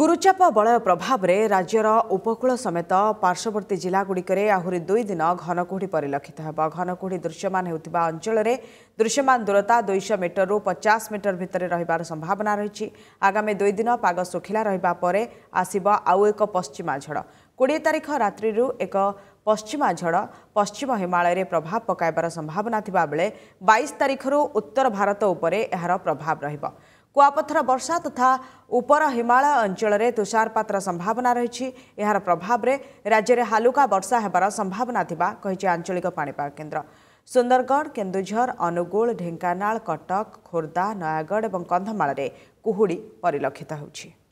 ଗୁରୁଚାପ ବଳୟ ପ୍ରଭାବରେ ରାଜ୍ୟର ଉପକୂଳ ସମେତ ପାର୍ଶ୍ୱବର୍ତ୍ତୀ ଜିଲ୍ଲାଗୁଡ଼ିକରେ ଆହୁରି ଦୁଇ ଦିନ ଘନକୁହୁଡ଼ି ପରିଲକ୍ଷିତ ହେବ ଘନକୁହୁଡ଼ି ଦୃଶ୍ୟମାନ ହେଉଥିବା ଅଞ୍ଚଳରେ ଦୃଶ୍ୟମାନ ଦୂରତା ଦୁଇଶହ ମିଟରରୁ ପଚାଶ ମିଟର ଭିତରେ ରହିବାର ସମ୍ଭାବନା ରହିଛି ଆଗାମୀ ଦୁଇ ଦିନ ପାଗ ଶୁଖିଲା ରହିବା ପରେ ଆସିବ ଆଉ ଏକ ପଶ୍ଚିମା ଝଡ଼ କୋଡ଼ିଏ ତାରିଖ ରାତ୍ରିରୁ ଏକ ପଶ୍ଚିମା ଝଡ଼ ପଶ୍ଚିମ ହିମାଳୟରେ ପ୍ରଭାବ ପକାଇବାର ସମ୍ଭାବନା ଥିବାବେଳେ ବାଇଶ ତାରିଖରୁ ଉତ୍ତର ଭାରତ ଉପରେ ଏହାର ପ୍ରଭାବ ରହିବ कुवापथर वर्षा तथा उप हिमालय अञ्चर तुषारपत सम्भावना रह प्रभाव हालुका वर्षा सम्भावना आञ्चपग केन्द्र सुन्दरगढ केन्दुझर अनुगुल ढेङ्कनाल कटक खोर्धा नयगढ कन्धमालि कुलक्षित